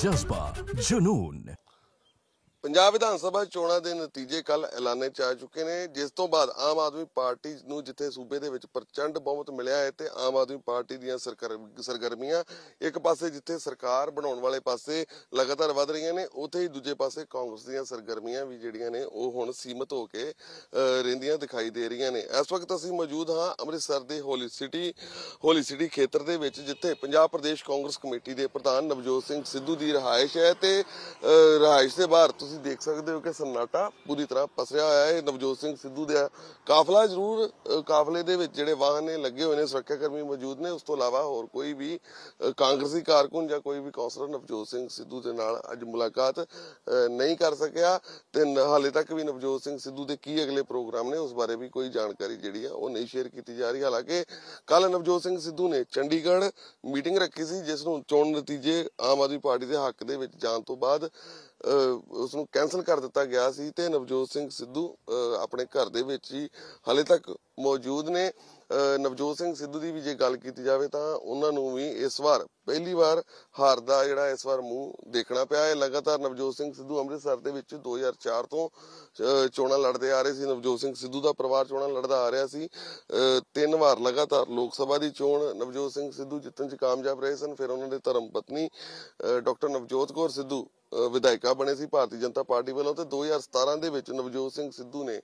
जज्बा जुनून ਪੰਜਾਬ ਵਿਧਾਨ ਸਭਾ ਚੋਣਾਂ ਦੇ ਨਤੀਜੇ ਕੱਲ ਐਲਾਨੇ ਚ ਆ ਚੁੱਕੇ ਨੇ ਜਿਸ ਤੋਂ ਬਾਅਦ ਆਮ ਆਦਮੀ ਪਾਰਟੀ ਨੂੰ ਜਿੱਥੇ ਸੂਬੇ ਦੇ ਵਿੱਚ ਪ੍ਰਚੰਡ ਬਹੁਮਤ ਮਿਲਿਆ ਹੈ ਤੇ ਆਮ ਆਦਮੀ ਪਾਰਟੀ ਦੀਆਂ ਸਰਗਰਮੀਆਂ ਇੱਕ ਪਾਸੇ ਜਿੱਥੇ ਸਰਕਾਰ ਬਣਾਉਣ ਵਾਲੇ ਪਾਸੇ ਲਗਾਤਾਰ ਵਧ ਰਹੀਆਂ ਨੇ ਉਥੇ ਹੀ ਦੂਜੇ ਪਾਸੇ ਕਾਂਗਰਸ ਦੀਆਂ ਸਰਗਰਮੀਆਂ ਵੀ ਜਿਹੜੀਆਂ ਨੇ ਉਹ ਹੁਣ ਸੀਮਤ ਹੋ ਕੇ ਰਹਿੰਦੀਆਂ ਦਿਖਾਈ ਦੇ ਰਹੀਆਂ ਨੇ ਇਸ ਵਕਤ ਅਸੀਂ ਮੌਜੂਦ ਹਾਂ ਅੰਮ੍ਰਿਤਸਰ ਦੇ ਹੋਲੀ ਸਿਟੀ ਹੋਲੀ ਸਿਟੀ ਖੇਤਰ ਦੇ ਵਿੱਚ ਜਿੱਥੇ ਪੰਜਾਬ ਪ੍ਰਦੇਸ਼ ਕਾਂਗਰਸ ਕਮੇਟੀ ਦੇ ਪ੍ਰਧਾਨ ਨਵਜੋਤ ਸਿੰਘ ਸਿੱਧੂ ਦੀ ਰਹਾਇਸ਼ ਹੈ ਤੇ ਰਹਾਇਸ਼ ਦੇ ਬਾਹਰ ਤੁਸੀਂ ਦੇਖ ਸਕਦੇ ਹੋ ਕਿ ਸਨਾਟਾ ਪੂਰੀ ਤਰ੍ਹਾਂ ਪਸਰਿਆ ਹੋਇਆ ਹੈ ਨਵਜੋਤ ਸਿੰਘ ਸਿੱਧੂ ਦੇ ਕਾਫਲਾ ਜ਼ਰੂਰ ਕਾਫਲੇ ਦੇ ਵਿੱਚ ਜਿਹੜੇ ਵਾਹਨ ਨੇ ਲੱਗੇ ਹੋਏ ਨੇ ਸੁਰੱਖਿਆ ਕਰਮੀ ਮੌਜੂਦ ਨੇ ਉਸ ਤੋਂ ਇਲਾਵਾ ਹੋਰ ਕੋਈ ਵੀ ਕਾਂਗਰਸੀ ਕਾਰਕੁਨ ਜਾਂ ਕੋਈ ਵੀ ਕੌਂਸਲਰ ਨਵਜੋਤ ਸਿੰਘ ਸਿੱਧੂ ਦੇ ਨਾਲ ਅੱਜ ਮੁਲਾਕਾਤ ਨਹੀਂ ਕਰ ਸਕਿਆ ਤੇ ਹਾਲੇ ਤੱਕ ਵੀ ਨਵਜੋਤ ਸਿੰਘ ਸਿੱਧੂ ਦੇ ਕੀ ਅਗਲੇ ਪ੍ਰੋਗਰਾਮ ਨੇ ਉਸ ਬਾਰੇ ਵੀ ਕੋਈ ਜਾਣਕਾਰੀ ਜਿਹੜੀ ਆ ਉਹ ਨਹੀਂ ਸ਼ੇਅਰ ਕੀਤੀ ਜਾ ਰਹੀ ਹਾਲਾਂਕਿ ਕੱਲ ਨਵਜੋਤ ਸਿੰਘ ਸਿੱਧੂ ਨੇ ਚੰਡੀਗੜ੍ਹ ਮੀਟਿੰਗ ਰੱਖੀ ਸੀ ਜਿਸ ਨੂੰ ਚੋਣ ਨਤੀਜੇ ਆਮ ਆਦਮੀ ਪਾਰਟੀ ਦੇ ਹੱਕ ਦੇ ਵਿੱਚ ਜਾਣ ਤੋਂ ਬਾਅਦ ਉਸ ਨੂੰ ਕੈਨਸਲ ਕਰ ਦਿੱਤਾ ਗਿਆ ਸੀ ਤੇ ਨਵਜੋਤ ਸਿੰਘ ਸਿੱਧੂ ਆਪਣੇ ਘਰ ਦੇ ਵਿੱਚ ਹੀ ਹਲੇ ਤੱਕ ਮੌਜੂਦ ਨੇ ਨਵਜੋਤ ਸਿੰਘ ਸਿੱਧੂ ਦੀ ਵੀ ਜੇ ਗੱਲ ਕੀਤੀ ਜਾਵੇ ਤਾਂ ਉਹਨਾਂ ਨੂੰ ਵੀ ਇਸ ਵਾਰ ਪਹਿਲੀ ਵਾਰ ਹਾਰ ਦਾ ਜਿਹੜਾ ਇਸ ਵਾਰ ਮੂੰਹ ਦੇਖਣਾ ਪਿਆ ਹੈ ਲਗਾਤਾਰ ਨਵਜੋਤ ਸਿੰਘ ਸਿੱਧੂ ਅੰਮ੍ਰਿਤਸਰ ਦੇ ਵਿੱਚ 2004 ਤੋਂ ਚੋਣਾਂ ਲੜਦੇ ਆ ਰਹੇ ਸੀ ਨਵਜੋਤ ਸਿੰਘ ਸਿੱਧੂ ਦਾ ਪਰਿਵਾਰ ਚੋਣਾਂ ਲੜਦਾ ਆ ਰਿਹਾ ਸੀ ਤਿੰਨ ਵਾਰ ਲਗਾਤਾਰ ਲੋਕ ਸਭਾ ਦੀ ਚੋਣ ਨਵਜੋਤ ਸਿੰਘ ਸਿੱਧੂ ਜਿੱਤਣ 'ਚ ਕਾਮਯਾਬ ਰਹੇ ਸਨ ਫਿਰ ਉਹਨਾਂ ਦੇ ਧਰਮ ਪਤਨੀ ਡਾਕਟਰ ਨਵਜੋਤ ਕੌਰ ਸਿੱਧੂ ਵਿਧਾਇਕਾ ਬਣੇ ਸੀ ਭਾਰਤੀ ਜਨਤਾ ਪਾਰਟੀ ਵੱਲੋਂ ਤੇ 2017 ਦੇ ਵਿੱਚ ਨਵਜੋਤ ਸਿੰਘ ਸਿੱਧੂ ਨੇ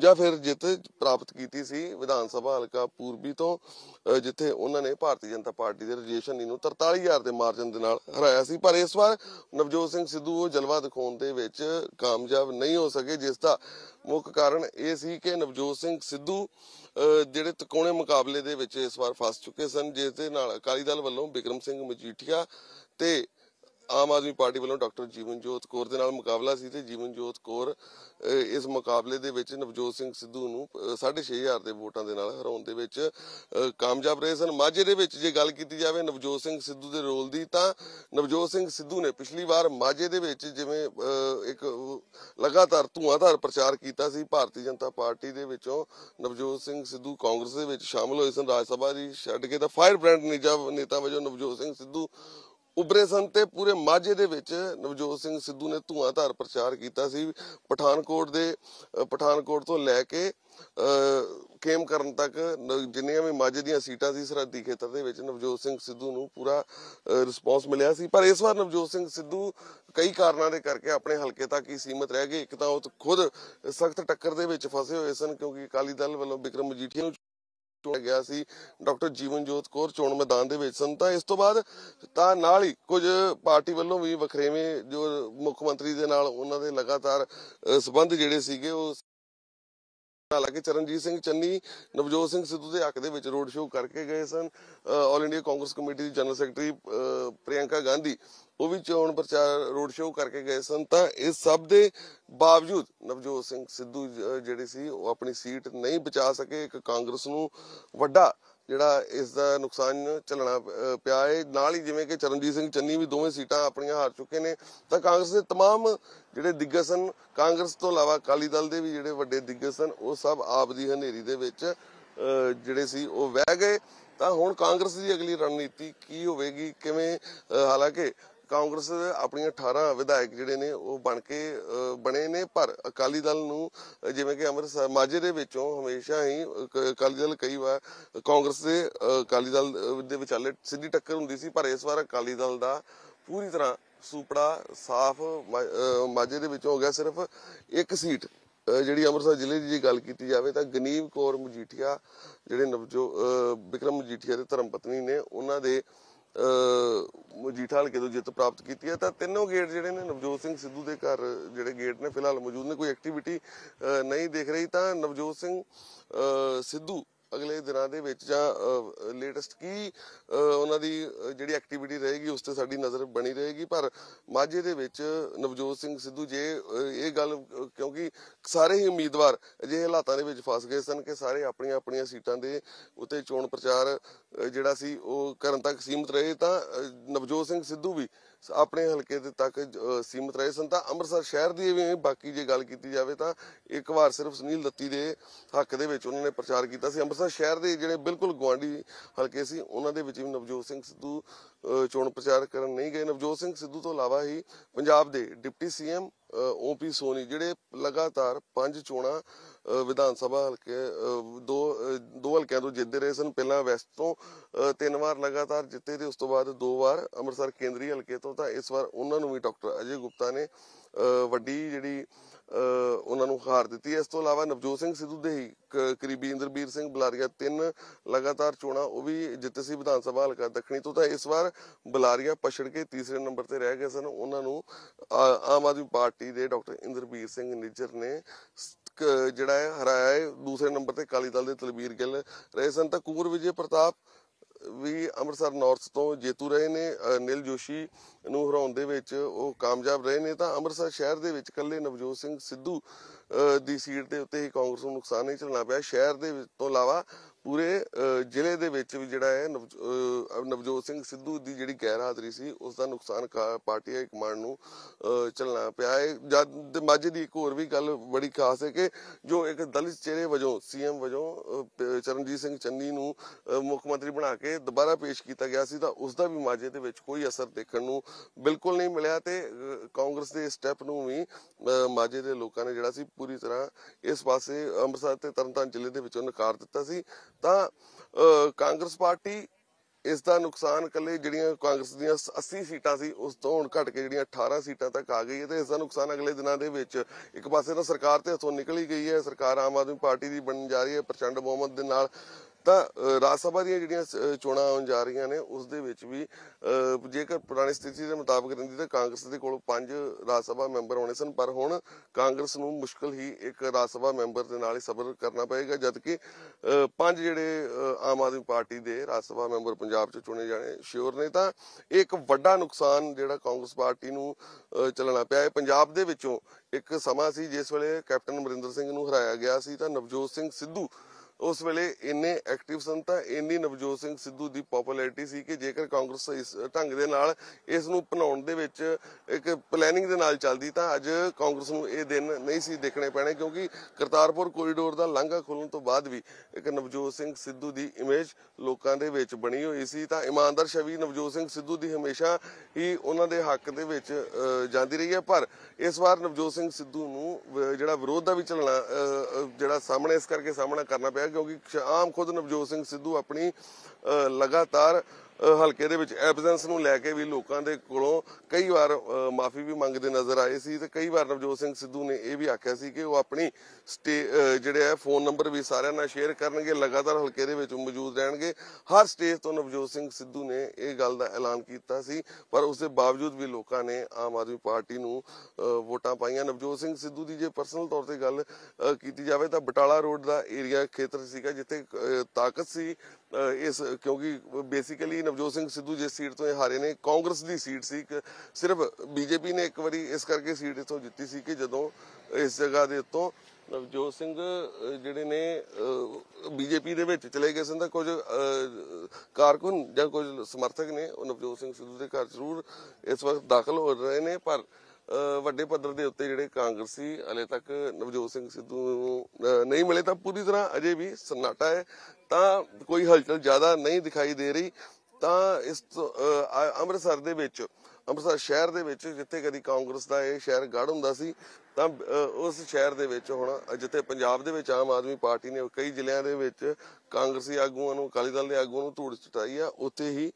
ਜਾਂ ਫਿਰ ਜਿੱਤ ਪ੍ਰਾਪਤ ਕੀਤੀ ਸੀ ਵਿਧਾਨ ਸਭਾ ਹਲਕਾ ਪੂਰਬੀ ਤੋਂ ਜਿੱਥੇ ਉਹਨਾਂ ਨੇ ਭਾਰਤੀ ਜਨਤਾ ਪਾਰਟੀ ਦੇ ਰਜੇਸ਼ਨ ਨੂੰ 43000 ਦੇ ਮਾਰਜਨ ਦੇ ਨਾਲ ਹਰਾਇਆ ਸੀ ਪਰ ਇਸ ਵਾਰ ਨਵਜੋਤ ਸਿੰਘ ਸਿੱਧੂ ਉਹ ਜਲਵਾ ਦਿਖਾਉਣ ਦੇ ਵਿੱਚ ਕਾਮਯਾਬ ਨਹੀਂ ਹੋ ਸਕੇ ਜਿਸ ਦਾ ਮੁੱਖ ਕਾਰਨ ਇਹ ਸੀ ਕਿ ਨਵਜੋਤ ਸਿੰਘ ਸਿੱਧੂ ਜਿਹੜੇ ਤਕੋਣੇ ਮੁਕਾਬਲੇ ਦੇ ਵਿੱਚ ਇਸ ਵਾਰ ਫਸ ਚੁੱਕੇ ਸਨ ਜਿਸ ਦੇ ਨਾਲ ਅਕਾਲੀ ਦਲ ਵੱਲੋਂ ਬਿਕਰਮ ਸਿੰਘ ਮਜੀਠੀਆ ਤੇ ਆਮ ਆਦਮੀ ਪਾਰਟੀ ਵੱਲੋਂ ਡਾਕਟਰ ਜੀਵਨਜੋਤ ਕੌਰ ਦੇ ਨਾਲ ਮੁਕਾਬਲਾ ਸੀ ਤੇ ਜੀਵਨਜੋਤ ਕੌਰ ਇਸ ਮੁਕਾਬਲੇ ਦੇ ਵਿੱਚ ਨਵਜੋਤ ਸਿੰਘ ਸਿੱਧੂ ਨੂੰ 6500 ਦੇ ਵੋਟਾਂ ਦੇ ਨਾਲ ਹਰਾਉਣ ਦੇ ਵਿੱਚ ਕਾਮਯਾਬ ਰਹੇ ਸਨ ਮਾਝੇ ਦੇ ਵਿੱਚ ਜੇ ਗੱਲ ਕੀਤੀ ਜਾਵੇ ਨਵਜੋਤ ਸਿੰਘ ਸਿੱਧੂ ਦੇ ਰੋਲ ਦੀ ਤਾਂ ਨਵਜੋਤ ਸਿੰਘ ਸਿੱਧੂ ਨੇ ਪਿਛਲੀ ਵਾਰ ਮਾਝੇ ਦੇ ਵਿੱਚ ਜਿਵੇਂ ਇੱਕ ਲਗਾਤਾਰ ਧੂਆਂਧਾਰ ਪ੍ਰਚਾਰ ਕੀਤਾ ਸੀ ਭਾਰਤੀ ਜਨਤਾ ਪਾਰਟੀ ਦੇ ਵਿੱਚੋਂ ਨਵਜੋਤ ਸਿੰਘ ਸਿੱਧੂ ਕਾਂਗਰਸ ਦੇ ਵਿੱਚ ਸ਼ਾਮਲ ਹੋਏ ਸਨ ਰਾਜ ਸਭਾ ਦੀ ਛੱਡ ਕੇ ਤਾਂ ਫਾਇਰ ਬ੍ਰਾਂਡ ਨੇਤਾ ਵਜੋਂ ਨਵਜੋਤ ਸਿੰਘ ਸਿੱਧੂ ਉਬਰੇ ਸਨ ਤੇ ਪੂਰੇ ਮਾਝੇ ਦੇ ਵਿੱਚ ਨਵਜੋਤ ਸਿੰਘ ਸਿੱਧੂ ਨੇ ਧੂਆਂਧਾਰ ਪ੍ਰਚਾਰ ਕੀਤਾ ਸੀ ਪਠਾਨਕੋਟ ਦੇ ਪਠਾਨਕੋਟ ਤੋਂ ਲੈ ਕੇ ਕੇਮ ਕਰਨ ਤੱਕ ਜਿੰਨੀਆਂ ਵੀ ਮਾਝੇ ਦੀਆਂ ਸੀਟਾਂ ਸੀ ਸਰਹੱਦੀ ਖੇਤਰ ਦੇ ਵਿੱਚ ਨਵਜੋਤ ਸਿੰਘ ਸਿੱਧੂ ਨੂੰ ਪੂਰਾ ਰਿਸਪੌਂਸ ਮਿਲਿਆ ਸੀ ਪਰ ਇਸ ਵਾਰ ਨਵਜੋਤ ਸਿੰਘ ਸਿੱਧੂ ਕਈ ਕਾਰਨਾਂ ਦੇ ਕਰਕੇ ਆਪਣੇ ਹਲਕੇ ਤੱਕ ਹੀ ਸੀਮਤ ਰਹਿ ਗਏ ਇੱਕ ਤਾਂ ਉਹ ਖੁਦ ਸਖਤ ਟੱਕਰ ਦੇ ਵਿੱਚ ਫਸੇ ਹੋਏ ਸਨ ਕਿਉਂਕਿ ਅਕਾਲੀ ਦਲ ਵੱਲੋਂ ਬਿਕਰਮ ਮਜੀਠੀਆ ਨੂੰ ਟੁੱਟ ਗਿਆ ਸੀ ਡਾਕਟਰ ਜੀਵਨਜੋਤ ਕੌਰ ਚੋਣ ਮੈਦਾਨ ਦੇ ਵਿੱਚ ਸਨ ਤਾਂ ਇਸ ਤੋਂ ਬਾਅਦ ਤਾਂ ਨਾਲ ਹੀ ਕੁਝ ਪਾਰਟੀ ਵੱਲੋਂ ਵੀ ਵਖਰੇਵੇਂ ਜੋ ਮੁੱਖ ਮੰਤਰੀ ਦੇ ਨਾਲ ਉਹਨਾਂ ਦੇ ਲਗਾਤਾਰ ਸਬੰਧ ਜਿਹੜੇ ਸੀਗੇ ਉਹ ਹਾਲਾਂਕਿ ਚਰਨਜੀਤ ਸਿੰਘ ਚੰਨੀ ਨਵਜੋਤ ਸਿੰਘ ਸਿੱਧੂ ਦੇ ਹੱਕ ਦੇ ਵਿੱਚ ਰੋਡ ਸ਼ੋਅ ਕਰਕੇ ਗਏ ਸਨ ਆਲ ਇੰਡੀਆ ਕਾਂਗਰਸ ਕਮੇਟੀ ਦੀ ਜਨਰਲ ਸੈਕਟਰੀ ਪ੍ਰਿਯੰਕਾ ਗਾਂਧੀ ਉਹ ਵੀ ਚੋਣ ਪ੍ਰਚਾਰ ਰੋਡ ਸ਼ੋਅ ਕਰਕੇ ਗਏ ਸਨ ਤਾਂ ਇਸ ਸਭ ਦੇ ਬਾਵਜੂਦ ਨਵਜੋਤ ਸਿੰਘ ਸਿੱਧੂ ਜਿਹੜੀ ਸੀ ਉਹ ਆਪਣੀ ਸੀਟ ਨਹੀਂ ਬਚਾ ਸਕੇ ਇੱਕ ਕਾਂਗਰਸ ਨੂੰ ਵੱਡਾ ਜਿਹੜਾ ਇਸ ਦਾ ਨੁਕਸਾਨ ਚੱਲਣਾ ਪਿਆ ਹੈ ਨਾਲ ਹੀ ਜਿਵੇਂ ਕਿ ਚਰਨਜੀਤ ਸਿੰਘ ਚੰਨੀ ਵੀ ਦੋਵੇਂ ਸੀਟਾਂ ਆਪਣੀਆਂ ਹਾਰ ਚੁੱਕੇ ਨੇ ਤਾਂ ਕਾਂਗਰਸ ਦੇ तमाम ਜਿਹੜੇ ਦਿੱਗਜ ਸਨ ਕਾਂਗਰਸ ਤੋਂ ਇਲਾਵਾ ਅਕਾਲੀ ਦਲ ਦੇ ਵੀ ਜਿਹੜੇ ਵੱਡੇ ਦਿੱਗਜ ਸਨ ਉਹ ਸਭ ਆਪ ਦੀ ਹਨੇਰੀ ਦੇ ਵਿੱਚ ਜਿਹੜੇ ਸੀ ਉਹ ਵਹਿ ਗਏ ਤਾਂ ਹੁਣ ਕਾਂਗਰਸ ਦੀ ਅਗਲੀ ਰਣਨੀਤੀ ਕੀ ਹੋਵੇਗੀ ਕਿਵੇਂ ਹਾਲਾਂਕਿ ਕਾਂਗਰਸ ਆਪਣੀਆਂ 18 ਵਿਧਾਇਕ ਜਿਹੜੇ ਨੇ ਉਹ ਬਣ ਕੇ ਬਣੇ ਨੇ ਪਰ ਅਕਾਲੀ ਦਲ ਨੂੰ ਜਿਵੇਂ ਕਿ ਅੰਮ੍ਰਿਤਸਰ ਮਾਝੇ ਦੇ ਵਿੱਚੋਂ ਹਮੇਸ਼ਾ ਹੀ ਅਕਾਲੀ ਦਲ ਕਈ ਵਾਰ ਕਾਂਗਰਸ ਦੇ ਅਕਾਲੀ ਦਲ ਦੇ ਵਿਚਾਲੇ ਸਿੱਧੀ ਟੱਕਰ ਹੁੰਦੀ ਸੀ ਪਰ ਇਸ ਵਾਰ ਅਕਾਲੀ ਦਲ ਦਾ ਪੂਰੀ ਤਰ੍ਹਾਂ ਸੂਪੜਾ ਸਾਫ਼ ਮਾਝੇ ਦੇ ਵਿੱਚੋਂ ਹੋ ਗਿਆ ਸਿਰਫ ਇੱਕ ਸੀਟ ਜਿਹੜੀ ਅੰਮ੍ਰਿਤਸਰ ਜ਼ਿਲ੍ਹੇ ਦੀ ਜੇ ਗੱਲ ਕੀਤੀ ਜਾਵੇ ਤਾਂ ਗਨੀਬ ਕੌਰ ਮਜੀਠੀਆ ਜਿਹੜੇ ਨਵਜੋ ਵਿਕਰਮ ਮਜੀਠੀਆ ਦੇ ਧਰਮ ਪਤਨੀ ਨੇ ਉਹਨਾਂ ਦੇ ਮਜੀਠਾ ਹਲਕੇ ਤੋਂ ਜਿੱਤ ਪ੍ਰਾਪਤ ਕੀਤੀ ਹੈ ਤਾਂ ਤਿੰਨੋਂ ਗੇਟ ਜਿਹੜੇ ਨੇ ਨਵਜੋਤ ਸਿੰਘ ਸਿੱਧੂ ਦੇ ਘਰ ਜਿਹੜੇ ਗੇਟ ਨੇ ਫਿਲਹਾਲ ਮੌਜੂਦ ਨੇ ਕੋਈ ਐਕਟੀਵਿਟੀ ਨਹੀਂ ਦੇਖ ਰਹੀ ਤਾਂ ਨਵਜੋਤ ਸਿੰਘ ਸਿੱਧੂ ਅਗਲੇ ਦਿਨਾਂ ਦੇ ਵਿੱਚ ਜਾਂ ਲੇਟੈਸਟ ਕੀ ਉਹਨਾਂ ਦੀ ਜਿਹੜੀ ਐਕਟੀਵਿਟੀ ਰਹੇਗੀ ਉਸ ਤੇ ਸਾਡੀ ਨਜ਼ਰ ਬਣੀ ਰਹੇਗੀ ਪਰ ਮਾਝੇ ਦੇ ਵਿੱਚ ਨਵਜੋਤ ਸਿੰਘ ਸਿੱਧੂ ਜੇ ਇਹ ਗੱਲ ਕਿਉਂਕਿ ਸਾਰੇ ਹੀ ਉਮੀਦਵਾਰ ਅਜਿਹੇ ਹਾਲਾਤਾਂ ਦੇ ਵਿੱਚ ਫਸ ਗਏ ਸਨ ਕਿ ਸਾਰੇ ਆਪਣੀਆਂ ਆਪਣੀਆਂ ਸੀਟਾਂ ਦੇ ਉੱਤੇ ਚੋਣ ਪ੍ਰਚਾਰ ਜਿਹੜਾ ਸੀ ਉਹ ਕਰਨ ਤੱਕ ਸੀਮਤ ਰਹੇ ਤਾਂ ਨਵਜੋਤ ਸਿੰਘ ਸਿੱਧੂ ਵੀ ਆਪਣੇ ਹਲਕੇ ਦੇ ਤੱਕ ਸੀਮਤ ਰਹੇ ਸਨ ਤਾਂ ਅੰਮ੍ਰਿਤਸਰ ਸ਼ਹਿਰ ਦੀ ਵੀ ਬਾਕੀ ਜੇ ਗੱਲ ਕੀਤੀ ਜਾਵੇ ਤਾਂ ਇੱਕ ਵਾਰ ਸਿਰਫ ਸੁਨੀਲ ਦੱਤੀ ਦੇ ਹੱਕ ਦੇ ਵਿੱਚ ਉਹਨਾਂ ਨੇ ਪ੍ਰਚਾਰ ਕੀਤਾ ਸੀ ਅੰਮ੍ਰਿਤਸਰ ਸ਼ਹਿਰ ਦੇ ਜਿਹੜੇ ਬਿਲਕੁਲ ਗਵਾਂਢੀ ਹਲਕੇ ਸੀ ਉਹਨਾਂ ਦੇ ਵਿੱਚ ਵੀ ਨਵਜੋਤ ਸਿੰਘ ਸਿੱਧੂ ਚੋਣ ਪ੍ਰਚਾਰ ਕਰਨ ਨਹੀਂ ਗਏ ਨਵਜੋਤ ਸਿੰਘ ਸਿੱਧੂ ਤੋਂ ਇਲਾਵਾ ਹੀ ਪੰਜਾਬ ਦੇ ਡਿਪਟੀ ਸੀਐਮ ਓਪੀ ਸੋਨੀ ਜਿਹੜੇ ਲਗਾਤਾਰ ਪੰਜ ਚੋਣਾਂ ਵਿਧਾਨ ਸਭਾ ਹਲਕੇ ਦੋ ਦੋ ਹਲਕਿਆਂ ਤੋਂ ਜਿੱਤਦੇ ਰਹੇ ਸਨ ਪਹਿਲਾਂ ਵੈਸਟ ਤੋਂ ਤਿੰਨ ਵਾਰ ਲਗਾਤਾਰ ਜਿੱਤੇ ਤੇ ਉਸ ਤੋਂ ਬਾਅਦ ਦੋ ਵਾਰ ਅੰਮ੍ਰਿਤਸਰ ਕੇਂਦਰੀ ਹਲਕੇ ਤੋਂ ਤਾਂ ਇਸ ਵਾਰ ਉਹਨਾਂ ਨੂੰ ਵੀ ਡਾਕਟਰ ਅਜੇ ਗੁਪਤਾ ਨੇ ਵੱਡੀ ਜਿਹੜੀ ਹਾਰ ਦਿੱਤੀ ਇਸ ਤੋਂ ਇਲਾਵਾ ਨਵਜੋਤ ਸਿੰਘ ਸਿੱਧੂ ਦੇ ਹੀ ਕਰੀਬੀ ਇੰਦਰਬੀਰ ਸਿੰਘ ਬਲਾਰੀਆ ਤਿੰਨ ਲਗਾਤਾਰ ਚੋਣਾਂ ਉਹ ਵੀ ਜਿੱਤੇ ਸੀ ਵਿਧਾਨ ਸਭਾ ਹਲਕਾ ਦੱਖਣੀ ਤੋਂ ਤਾਂ ਇਸ ਵਾਰ ਬਲਾਰੀਆ ਪਛੜ ਕੇ ਤੀਸਰੇ ਨੰਬਰ ਤੇ ਰਹਿ ਗਏ ਸਨ ਉਹਨਾਂ ਨੂੰ ਆਮ ਆਦਮੀ ਪਾਰਟੀ ਦੇ ਡਾਕਟਰ ਇੰਦਰਬੀਰ ਸਿੰਘ ਨਿੱਜਰ ਨੇ ਜਿਹੜਾ ਹੈ ਹਰਾਇਆ ਹੈ ਦੂਸਰੇ ਨੰਬਰ ਤੇ ਕਾਲੀ ਦਲ ਦੇ ਤਲਬੀਰ ਗਿੱਲ ਰਹੇ ਸਨ ਤਾਂ ਕੁਮਰ ਵਿਜੇ ਪ੍ਰਤਾਪ ਵੀ ਅੰਮ੍ਰਿਤਸਰ ਨਾਰਥ ਤੋਂ ਜੇਤੂ ਰਹੇ ਨੇ ਨਿਲ ਜੋਸ਼ੀ ਨੂੰ ਹਰਾਉਣ ਦੇ ਵਿੱਚ ਉਹ ਕਾਮਯਾਬ ਰਹੇ ਨੇ ਤਾਂ ਅੰਮ੍ਰਿਤਸਰ ਸ਼ਹਿਰ ਦੇ ਵਿੱਚ ਇਕੱਲੇ ਨਵਜੋਤ ਸਿੰਘ ਸਿੱਧੂ ਦੀ ਸੀਟ ਦੇ ਉੱਤੇ ਹੀ ਕਾਂਗਰਸ ਨੂੰ ਨੁਕਸਾਨ ਨਹੀਂ ਝੱਲਣਾ ਪਿਆ ਸ਼ਹਿਰ ਦੇ ਤੋਂ ਇਲਾਵਾ ਸਿੰਘ ਸਿੱਧੂ ਦੀ ਜਿਹੜੀ ਗੈਰ ਹਾਜ਼ਰੀ ਸੀ ਉਸ ਦਾ ਨੁਕਸਾਨ ਪਾਰਟੀ ਦੇ ਕਮਾਂਡ ਨੂੰ ਚੱਲਣਾ ਪਿਆ ਹੈ ਜਦ ਮਾਝੇ ਦੀ ਇੱਕ ਹੋਰ ਵੀ ਗੱਲ ਬੜੀ ਖਾਸ ਹੈ ਕਿ ਜੋ ਇੱਕ ਦਲਿਤ ਚਿਹਰੇ ਵਜੋਂ ਸੀਐਮ ਵਜੋਂ ਚਰਨਜੀਤ ਸਿੰਘ ਚੰਨੀ ਨੂੰ ਮੁੱਖ ਮੰਤਰੀ ਬਣਾ ਕੇ ਦੁਬਾਰਾ ਪੇਸ਼ ਕੀਤਾ ਗਿਆ ਸੀ ਤਾਂ ਉਸ ਦਾ ਵੀ ਮਾਜੇ ਦੇ ਵਿੱਚ ਕੋਈ ਅਸਰ ਦੇਖਣ ਨੂੰ ਬਿਲਕੁਲ ਨਹੀਂ ਮਿਲਿਆ ਤੇ ਕਾਂਗਰਸ ਦੇ ਸਟੈਪ ਨੂੰ ਵੀ ਮਾਜੇ ਦੇ ਲੋਕਾਂ ਨੇ ਜਿਹੜਾ ਸੀ ਪੂਰੀ ਤਰ੍ਹਾਂ ਇਸ ਪਾਸੇ ਅੰਮ੍ਰਿਤਸਰ ਤੇ ਤਰਨਤਾਰਨ ਜ਼ਿਲ੍ਹੇ ਦੇ ਵਿੱਚੋਂ ਨਕਾਰ ਦਿੱਤਾ ਸੀ ਤਾਂ ਕਾਂਗਰਸ ਪਾਰਟੀ ਇਸ ਦਾ ਨੁਕਸਾਨ ਇਕੱਲੇ ਜਿਹੜੀਆਂ ਕਾਂਗਰਸ ਦੀਆਂ 80 ਸੀਟਾਂ ਸੀ ਉਸ ਤੋਂ ਹੁਣ ਘਟ ਕੇ ਜਿਹੜੀਆਂ 18 ਸੀਟਾਂ ਤੱਕ ਆ ਗਈ ਹੈ ਤੇ ਇਸ ਦਾ ਨੁਕਸਾਨ ਅਗਲੇ ਦਿਨਾਂ ਦੇ ਵਿੱਚ ਇੱਕ ਪਾਸੇ ਤਾਂ ਸਰਕਾਰ ਤੇ ਹੱਥੋਂ ਨਿਕਲ ਹੀ ਗਈ ਹੈ ਸਰਕਾਰ ਆਮ ਆਦਮੀ ਪਾਰਟੀ ਦੀ ਬਣਨ ਜਾ ਰਹੀ ਹੈ ਪ੍ਰਚੰਡ ਬਹੁਮਤ ਦੇ ਨਾਲ ਤਾਂ ਰਾਜ ਸਭਾ ਦੀਆਂ ਜਿਹੜੀਆਂ ਚੋਣਾਂ ਆਉਣ ਜਾ ਰਹੀਆਂ ਨੇ ਉਸ ਦੇ ਵਿੱਚ ਵੀ ਜੇਕਰ ਪੁਰਾਣੀ ਸਥਿਤੀ ਦੇ ਮੁਤਾਬਕ ਰਹਿੰਦੀ ਤਾਂ ਕਾਂਗਰਸ ਦੇ ਕੋਲ ਪੰਜ ਰਾਜ ਸਭਾ ਮੈਂਬਰ ਹੋਣੇ ਸਨ ਪਰ ਹੁਣ ਕਾਂਗਰਸ ਨੂੰ ਮੁਸ਼ਕਲ ਹੀ ਇੱਕ ਰਾਜ ਸਭਾ ਮੈਂਬਰ ਦੇ ਨਾਲ ਹੀ ਸਬਰ ਕਰਨਾ ਪਏਗਾ ਜਦਕਿ ਪੰਜ ਜਿਹੜੇ ਆਮ ਆਦਮੀ ਪਾਰਟੀ ਦੇ ਰਾਜ ਸਭਾ ਮੈਂਬਰ ਪੰਜਾਬ 'ਚ ਚੁਣੇ ਜਾਣੇ ਸ਼ੋਰ ਨੇ ਤਾਂ ਇੱਕ ਵੱਡਾ ਨੁਕਸਾਨ ਜਿਹੜਾ ਕਾਂਗਰਸ ਪਾਰਟੀ ਨੂੰ ਚੱਲਣਾ ਪਿਆ ਹੈ ਪੰਜਾਬ ਦੇ ਵਿੱਚੋਂ ਇੱਕ ਸਮਾਂ ਸੀ ਜਿਸ ਵੇਲੇ ਕੈਪਟਨ ਅਮਰਿੰਦਰ ਸਿੰਘ ਨੂੰ ਹਰਾਇਆ ਗਿਆ ਸੀ ਤਾਂ ਨਵਜੋਤ ਸਿੰਘ ਸਿੱਧੂ ਉਸ ਵੇਲੇ ਇੰਨੇ ਐਕਟਿਵ ਸਨ ਤਾਂ ਇੰਨੀ ਨਵਜੋਤ ਸਿੰਘ ਸਿੱਧੂ ਦੀ ਪਪੂਲੈਰਿਟੀ ਸੀ ਕਿ ਜੇਕਰ ਕਾਂਗਰਸ ਇਸ ਢੰਗ ਦੇ ਨਾਲ ਇਸ ਨੂੰ ਭਨਾਉਣ ਦੇ ਵਿੱਚ ਇੱਕ ਪਲੈਨਿੰਗ ਦੇ ਨਾਲ ਚੱਲਦੀ ਤਾਂ ਅੱਜ ਕਾਂਗਰਸ ਨੂੰ ਇਹ ਦਿਨ ਨਹੀਂ ਸੀ ਦੇਖਣੇ ਪੈਣੇ ਕਿਉਂਕਿ ਕਰਤਾਰਪੁਰ ਕੋਰੀਡੋਰ ਦਾ ਲਾਂਘਾ ਖੁੱਲਣ ਬਾਅਦ ਵੀ ਇੱਕ ਨਵਜੋਤ ਸਿੰਘ ਸਿੱਧੂ ਦੀ ਇਮੇਜ ਲੋਕਾਂ ਦੇ ਵਿੱਚ ਬਣੀ ਹੋਈ ਸੀ ਤਾਂ ਇਮਾਨਦਾਰ ਸ਼ਵੀ ਨਵਜੋਤ ਸਿੰਘ ਸਿੱਧੂ ਦੀ ਹਮੇਸ਼ਾ ਹੀ ਉਹਨਾਂ ਦੇ ਹੱਕ ਦੇ ਵਿੱਚ ਜਾਂਦੀ ਰਹੀ ਹੈ ਪਰ ਇਸ ਵਾਰ ਨਵਜੋਤ ਸਿੰਘ ਸਿੱਧੂ ਨੂੰ ਜਿਹੜਾ ਵਿਰੋਧ ਦਾ ਵੀ ਚੱਲਣਾ ਜਿਹੜਾ ਸਾਹਮਣੇ ਇਸ ਕਰਕੇ ਸਾਹਮਣਾ ਕਰਨਾ ਪਿਆ ਕਿਉਂਕਿ ਆਮ ਖੁਦ ਨਵਜੋਤ ਸਿੰਘ ਸਿੱਧੂ ਆਪਣੀ ਲਗਾਤਾਰ ਹਲਕੇ ਦੇ ਵਿੱਚ ਐਬਸੈਂਸ ਨੂੰ ਲੈ ਕੇ ਵੀ ਲੋਕਾਂ ਦੇ ਕੋਲੋਂ ਕਈ ਵਾਰ ਮਾਫੀ ਵੀ ਮੰਗਦੇ ਨਜ਼ਰ ਆਏ ਸੀ ਤੇ ਕਈ ਵਾਰ ਨਵਜੋਤ ਸਿੰਘ ਸਿੱਧੂ ਨੇ ਇਹ ਵੀ ਆਖਿਆ ਸੀ ਕਿ ਉਹ ਆਪਣੀ ਜਿਹੜੇ ਹੈ ਫੋਨ ਨੰਬਰ ਵੀ ਸਾਰਿਆਂ ਨਾਲ ਸ਼ੇਅਰ ਕਰਨਗੇ ਲਗਾਤਾਰ ਹਲਕੇ ਦੇ ਵਿੱਚ ਮੌਜੂਦ ਰਹਿਣਗੇ ਹਰ ਸਟੇਜ ਤੋਂ ਨਵਜੋਤ ਸਿੰਘ ਸਿੱਧੂ ਨੇ ਇਹ ਗੱਲ ਦਾ ਐਲਾਨ ਕੀਤਾ ਸੀ ਪਰ ਉਸ ਦੇ ਬਾਵਜੂਦ ਵੀ ਲੋਕਾਂ ਨੇ ਆਮ ਆਦਮੀ ਪਾਰਟੀ ਨੂੰ ਵੋਟਾਂ ਪਾਈਆਂ ਨਵਜੋਤ ਸਿੰਘ ਸਿੱਧੂ ਦੀ ਜੇ ਪਰਸਨਲ ਤੌਰ ਤੇ ਗੱਲ ਕੀਤੀ ਜਾਵੇ ਤਾਂ ਬਟਾਲਾ ਰੋਡ ਦਾ ਏਰੀਆ ਖੇਤਰ ਸੀਗਾ ਜਿੱਥੇ ਤਾਕਤ ਸੀ ਇਸ ਕਿਉਂਕਿ ਬੇਸਿਕਲੀ ਨਵਜੋਤ ਸਿੰਘ ਸਿੱਧੂ ਜਿਸ ਸੀਟ ਤੋਂ ਇਹ ਹਾਰੇ ਨੇ ਕਾਂਗਰਸ ਦੀ ਸੀਟ ਸੀ ਸਿਰਫ ਬੀਜੇਪੀ ਨੇ ਇੱਕ ਵਾਰੀ ਇਸ ਕਰਕੇ ਸੀਟ ਇਥੋਂ ਜਿੱਤੀ ਸੀ ਕਿ ਜਦੋਂ ਇਸ ਜਗ੍ਹਾ ਦੇ ਉੱਤੋਂ ਨਵਜੋਤ ਸਿੰਘ ਜਿਹੜੇ ਨੇ ਬੀਜੇਪੀ ਦੇ ਵਿੱਚ ਚਲੇ ਗਏ ਸਨ ਤਾਂ ਕੁਝ ਕਾਰਕੁਨ ਜਾਂ ਕੁਝ ਸਮਰਥਕ ਨੇ ਉਹ ਨਵਜੋਤ ਸਿੰਘ ਸਿੱਧੂ ਦੇ ਘਰ ਜ਼ਰੂਰ ਇਸ ਵਕਤ ਦਾਖਲ ਹੋ ਰਹੇ ਨੇ ਪਰ ਵੱਡੇ ਪੱਧਰ ਦੇ ਉੱਤੇ ਜਿਹੜੇ ਕਾਂਗਰਸੀ ਹਲੇ ਤੱਕ ਨਵਜੋਤ ਸਿੰਘ ਸਿੱਧੂ ਨੂੰ ਨਹੀਂ ਮਿਲੇ ਤਾਂ ਪੂਰੀ ਤਰ੍ਹਾਂ ਅਜੇ ਵੀ ਸੰਨਾਟਾ ਹੈ ਤਾਂ ਕੋਈ ਹਲਚਲ ਜ਼ਿਆਦਾ ਨਹੀਂ ਦਿਖਾਈ ਦੇ ਰਹੀ ਤਾਂ ਇਸ ਅੰਮ੍ਰਿਤਸਰ ਦੇ ਵਿੱਚ ਅੰਮ੍ਰਿਤਸਰ ਸ਼ਹਿਰ ਦੇ ਵਿੱਚ ਜਿੱਥੇ ਕਦੀ ਕਾਂਗਰਸ ਦਾ ਇਹ ਸ਼ਹਿਰ ਗੜ ਹੁੰਦਾ ਸੀ ਤਾਂ ਉਸ ਸ਼ਹਿਰ ਦੇ ਵਿੱਚ ਹੁਣ ਜਿੱਥੇ ਪੰਜਾਬ ਦੇ ਵਿੱਚ ਆਮ ਆਦਮੀ ਪਾਰਟੀ ਨੇ ਕਈ ਜ਼ਿਲ੍ਹਿਆਂ ਦੇ ਵਿੱਚ ਕਾਂਗਰਸੀ ਆਗੂਆਂ ਨੂੰ ਅਕਾਲੀ ਦਲ ਦੇ ਆਗੂਆਂ ਨੂੰ ਧੂੜ ਚਟਾਈ ਆ ਉੱਥੇ ਹੀ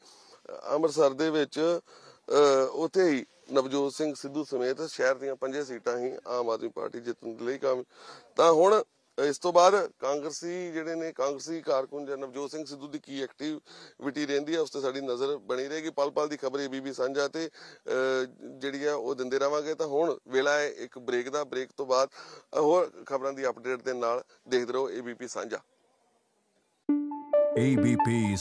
ਅੰਮ੍ਰਿਤਸਰ ਦੇ ਵਿੱਚ ਉੱਥੇ ਹੀ ਨਵਜੋਤ ਸਿੰਘ ਸਿੱਧੂ ਸਮੇਤ ਸ਼ਹਿਰ ਦੀਆਂ ਪੰਜੇ ਸੀਟਾਂ ਹੀ ਆਮ ਆਦਮੀ ਪਾਰਟੀ ਜਿੱਤਣ ਦੇ ਲਈ ਕਾਮ ਤਾਂ ਹੁਣ ਇਸ ਤੋਂ ਬਾਅਦ ਕਾਂਗਰਸੀ ਜਿਹੜੇ ਨੇ ਕਾਂਗਰਸੀ ਕਾਰਕੁਨ ਜਨਵਜੋਤ ਸਿੰਘ ਸਿੱਧੂ ਦੀ ਕੀ ਐਕਟੀਵਿਟੀ ਰਹਿੰਦੀ ਹੈ ਉਸ ਤੇ ਸਾਡੀ ਨਜ਼ਰ ਬਣੀ ਰਹੇਗੀ ਪਲ ਪਲ ਦੀ ਖਬਰ ਵੀ ਸਾਂਝਾ ਤੇ ਜਿਹੜੀ ਆ ਉਹ ਦਿੰਦੇ ਰਾਵਾਂਗੇ ਤਾਂ ਹੁਣ ਵੇਲਾ ਹੈ ਇੱਕ ਬ੍ਰੇਕ ਦਾ ਬ੍ਰੇਕ ਤੋਂ ਬਾਅਦ ਹੋਰ ਖਬਰਾਂ ਦੀ ਅਪਡੇਟ ਦੇ ਨਾਲ ਦੇਖਦੇ ਰਹੋ ਏਬੀਪੀ ਸਾਂਝਾ ਏਬੀਪੀ